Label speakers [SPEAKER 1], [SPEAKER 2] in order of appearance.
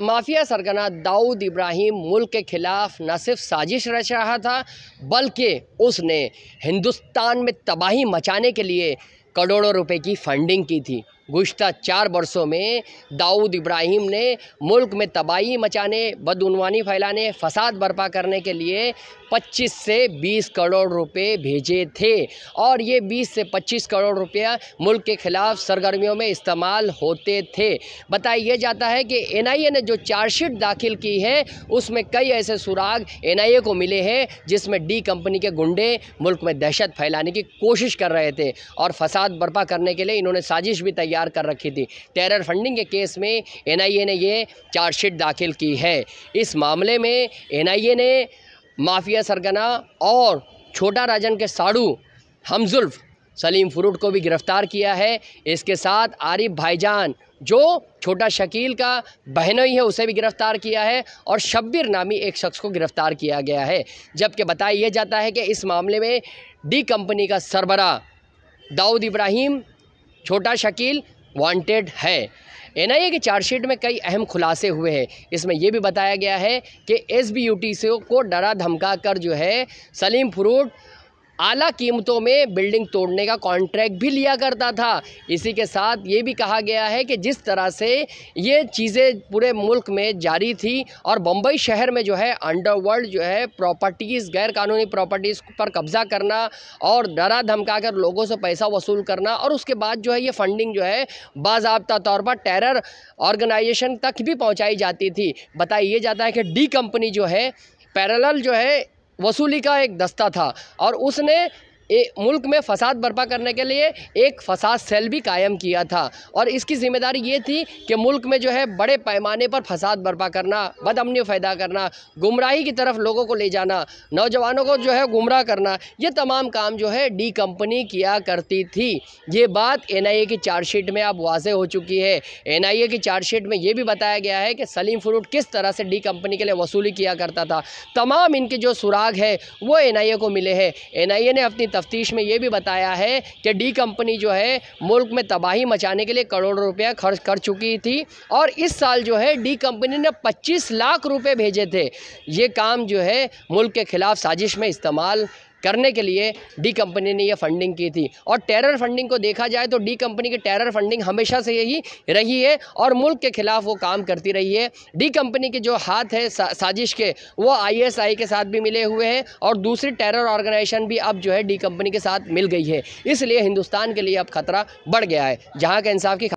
[SPEAKER 1] mafia सरगना दाऊद इब्राहिम मुल्क के ख़िलाफ़ न सिर्फ साजिश रच रहा था बल्कि उसने हिंदुस्तान में तबाही मचाने के लिए करोड़ों रुपए की फंडिंग की थी गुज्त चार वर्षों में दाऊद इब्राहिम ने मुल्क में तबाही मचाने बदनवानी फैलाने फसाद बर्पा करने के लिए 25 से 20 करोड़ रुपए भेजे थे और ये 20 से 25 करोड़ रुपया मुल्क के खिलाफ सरगर्मियों में इस्तेमाल होते थे बताया जाता है कि एन ने जो चार्जशीट दाखिल की है उसमें कई ऐसे सुराग एन को मिले हैं जिसमें डी कंपनी के गुंडे मुल्क में दहशत फैलाने की कोशिश कर रहे थे और फसाद बर्पा करने के लिए इन्होंने साजिश भी तैयार तैयार कर रखी थी टेरर फंडिंग के केस में एनआईए ने ये चार्जशीट दाखिल की है इस मामले में एनआईए ने माफिया सरगना और छोटा राजन के साड़ू हमजुल्फ सलीम फ्रूट को भी गिरफ्तार किया है इसके साथ आरिफ भाईजान जो छोटा शकील का बहनोई है उसे भी गिरफ्तार किया है और शब्बीर नामी एक शख्स को गिरफ्तार किया गया है जबकि बताया जाता है कि इस मामले में डी कंपनी का सरबरा दाऊद इब्राहिम छोटा शकील वांटेड है एनआईए की चार्जशीट में कई अहम खुलासे हुए हैं इसमें यह भी बताया गया है कि एस को डरा धमका कर जो है सलीम फ्रूट आला कीमतों में बिल्डिंग तोड़ने का कॉन्ट्रैक्ट भी लिया करता था इसी के साथ ये भी कहा गया है कि जिस तरह से ये चीज़ें पूरे मुल्क में जारी थी और बम्बई शहर में जो है अंडरवर्ल्ड जो है प्रॉपर्टीज़ गैरकानूनी प्रॉपर्टीज़ पर कब्ज़ा करना और डरा धमका कर लोगों से पैसा वसूल करना और उसके बाद जो है ये फंडिंग जो है बाबा तौर पर टेरर ऑर्गेनाइजेशन तक भी पहुँचाई जाती थी बताया जाता है कि डी कंपनी जो है पैरल जो है वसूली का एक दस्ता था और उसने ए, मुल्क में फसाद बर्पा करने के लिए एक फसाद सेल भी कायम किया था और इसकी जिम्मेदारी ये थी कि मुल्क में जो है बड़े पैमाने पर फसाद बर्पा करना बदअमनी पैदा करना गुमराही की तरफ लोगों को ले जाना नौजवानों को जो है गुमराह करना ये तमाम काम जो है डी कंपनी किया करती थी ये बात एन की चार्जशीट में अब वाज हो चुकी है एन की चार्जशीट में ये भी बताया गया है कि सलीम फ्रूट किस तरह से डी कंपनी के लिए वसूली किया करता था तमाम इनके जो सुराग है वो एन को मिले हैं एन ने अपनी तफ्तीश में ये भी बताया है कि डी कंपनी जो है मुल्क में तबाही मचाने के लिए करोड़ों रुपया खर्च कर चुकी थी और इस साल जो है डी कंपनी ने 25 लाख रुपए भेजे थे ये काम जो है मुल्क के ख़िलाफ़ साजिश में इस्तेमाल करने के लिए डी कंपनी ने यह फंडिंग की थी और टेरर फंडिंग को देखा जाए तो डी कंपनी की टेरर फंडिंग हमेशा से यही रही है और मुल्क के खिलाफ वो काम करती रही है डी कंपनी के जो हाथ है सा, साजिश के वो आईएसआई के साथ भी मिले हुए हैं और दूसरी टेरर ऑर्गेनाइजेशन भी अब जो है डी कंपनी के साथ मिल गई है इसलिए हिंदुस्तान के लिए अब खतरा बढ़ गया है जहाँ का इंसाफ की